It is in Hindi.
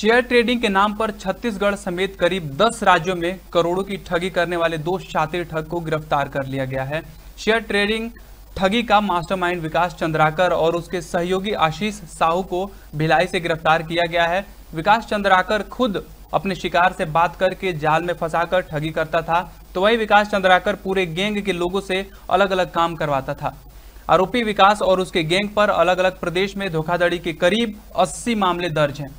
शेयर ट्रेडिंग के नाम पर छत्तीसगढ़ समेत करीब 10 राज्यों में करोड़ों की ठगी करने वाले दो शातिर ठग को गिरफ्तार कर लिया गया है शेयर ट्रेडिंग ठगी का मास्टरमाइंड विकास चंद्राकर और उसके सहयोगी आशीष साहू को भिलाई से गिरफ्तार किया गया है विकास चंद्राकर खुद अपने शिकार से बात करके जाल में फंसाकर ठगी करता था तो वही विकास चंद्राकर पूरे गैंग के लोगों से अलग अलग काम करवाता था आरोपी विकास और उसके गैंग पर अलग अलग प्रदेश में धोखाधड़ी के करीब 80 मामले दर्ज हैं